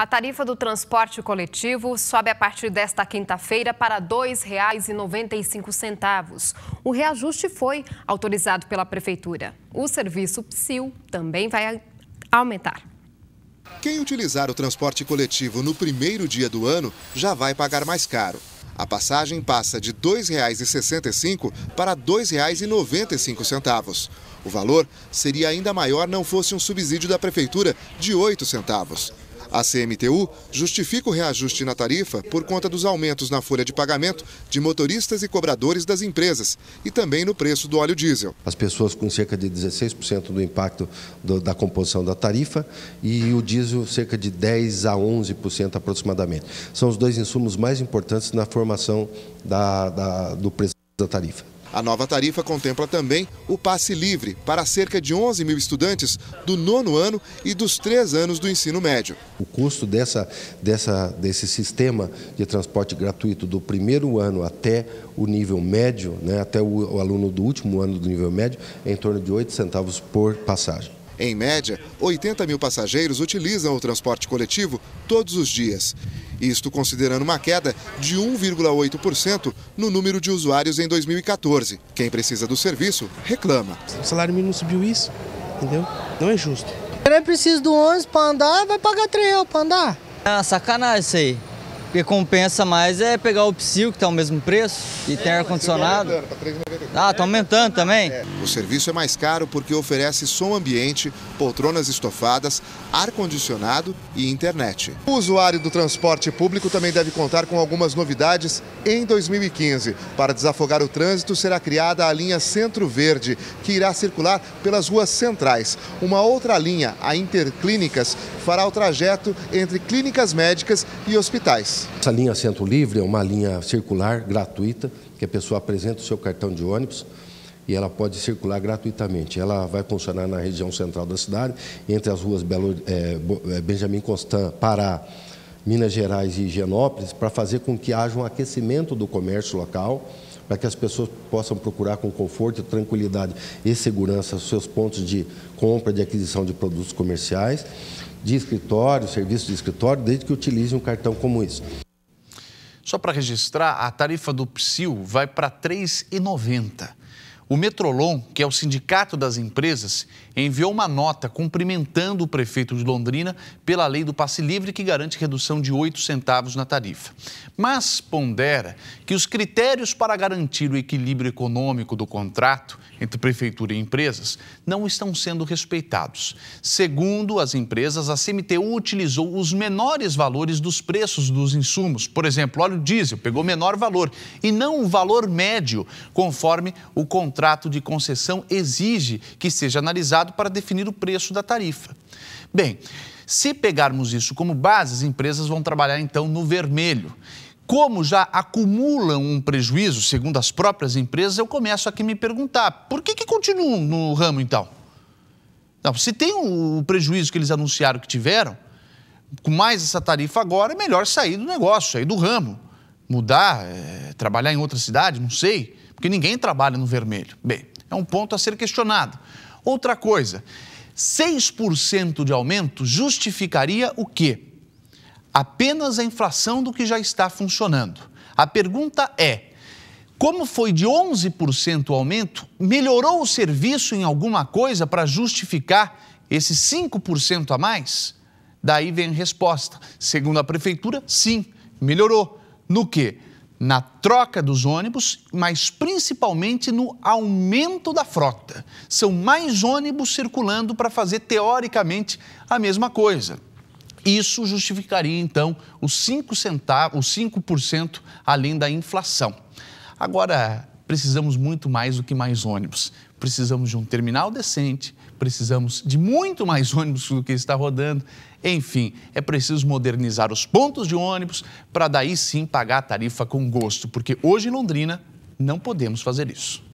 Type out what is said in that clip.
A tarifa do transporte coletivo sobe a partir desta quinta-feira para R$ 2,95. O reajuste foi autorizado pela Prefeitura. O serviço PSIL também vai aumentar. Quem utilizar o transporte coletivo no primeiro dia do ano já vai pagar mais caro. A passagem passa de R$ 2,65 para R$ 2,95. O valor seria ainda maior não fosse um subsídio da Prefeitura de R$ centavos. A CMTU justifica o reajuste na tarifa por conta dos aumentos na folha de pagamento de motoristas e cobradores das empresas e também no preço do óleo diesel. As pessoas com cerca de 16% do impacto do, da composição da tarifa e o diesel cerca de 10 a 11% aproximadamente. São os dois insumos mais importantes na formação da, da, do preço da tarifa. A nova tarifa contempla também o passe livre para cerca de 11 mil estudantes do nono ano e dos três anos do ensino médio. O custo dessa, dessa, desse sistema de transporte gratuito do primeiro ano até o nível médio, né, até o, o aluno do último ano do nível médio, é em torno de 8 centavos por passagem. Em média, 80 mil passageiros utilizam o transporte coletivo todos os dias. Isto considerando uma queda de 1,8% no número de usuários em 2014. Quem precisa do serviço reclama. O salário mínimo subiu isso, entendeu? Não é justo. Quem precisa do ônibus para andar, vai pagar 3 para andar. É ah, uma sacanagem isso aí que compensa mais é pegar o Psyll, que está o mesmo preço, e é, tem ar-condicionado. Ah, tá ah, está aumentando também? O serviço é mais caro porque oferece som ambiente, poltronas estofadas, ar-condicionado e internet. O usuário do transporte público também deve contar com algumas novidades em 2015. Para desafogar o trânsito, será criada a linha Centro Verde, que irá circular pelas ruas centrais. Uma outra linha, a Interclínicas, fará o trajeto entre clínicas médicas e hospitais. Essa linha Centro Livre é uma linha circular, gratuita, que a pessoa apresenta o seu cartão de ônibus e ela pode circular gratuitamente. Ela vai funcionar na região central da cidade, entre as ruas Belo, é, Benjamin Constant, Pará, Minas Gerais e Higienópolis, para fazer com que haja um aquecimento do comércio local para que as pessoas possam procurar com conforto, tranquilidade e segurança seus pontos de compra, de aquisição de produtos comerciais, de escritório, serviço de escritório, desde que utilize um cartão como esse. Só para registrar, a tarifa do PSIL vai para R$ 3,90. O Metrolon, que é o sindicato das empresas, enviou uma nota cumprimentando o prefeito de Londrina pela lei do passe livre que garante redução de 8 centavos na tarifa. Mas pondera que os critérios para garantir o equilíbrio econômico do contrato entre prefeitura e empresas não estão sendo respeitados. Segundo as empresas, a CMTU utilizou os menores valores dos preços dos insumos. Por exemplo, óleo diesel pegou menor valor e não o valor médio, conforme o contrato contrato de concessão exige que seja analisado para definir o preço da tarifa. Bem, se pegarmos isso como base, as empresas vão trabalhar então no vermelho. Como já acumulam um prejuízo, segundo as próprias empresas, eu começo aqui me perguntar: por que, que continuam no ramo então? Não, se tem o prejuízo que eles anunciaram que tiveram, com mais essa tarifa agora, é melhor sair do negócio, sair do ramo, mudar, é, trabalhar em outra cidade, não sei porque ninguém trabalha no vermelho. Bem, é um ponto a ser questionado. Outra coisa, 6% de aumento justificaria o quê? Apenas a inflação do que já está funcionando. A pergunta é: como foi de 11% o aumento, melhorou o serviço em alguma coisa para justificar esse 5% a mais? Daí vem a resposta. Segundo a prefeitura, sim, melhorou. No que? na troca dos ônibus, mas principalmente no aumento da frota. São mais ônibus circulando para fazer, teoricamente, a mesma coisa. Isso justificaria, então, os 5%, centavos, os 5 além da inflação. Agora, precisamos muito mais do que mais ônibus. Precisamos de um terminal decente, precisamos de muito mais ônibus do que está rodando. Enfim, é preciso modernizar os pontos de ônibus para daí sim pagar a tarifa com gosto, porque hoje em Londrina não podemos fazer isso.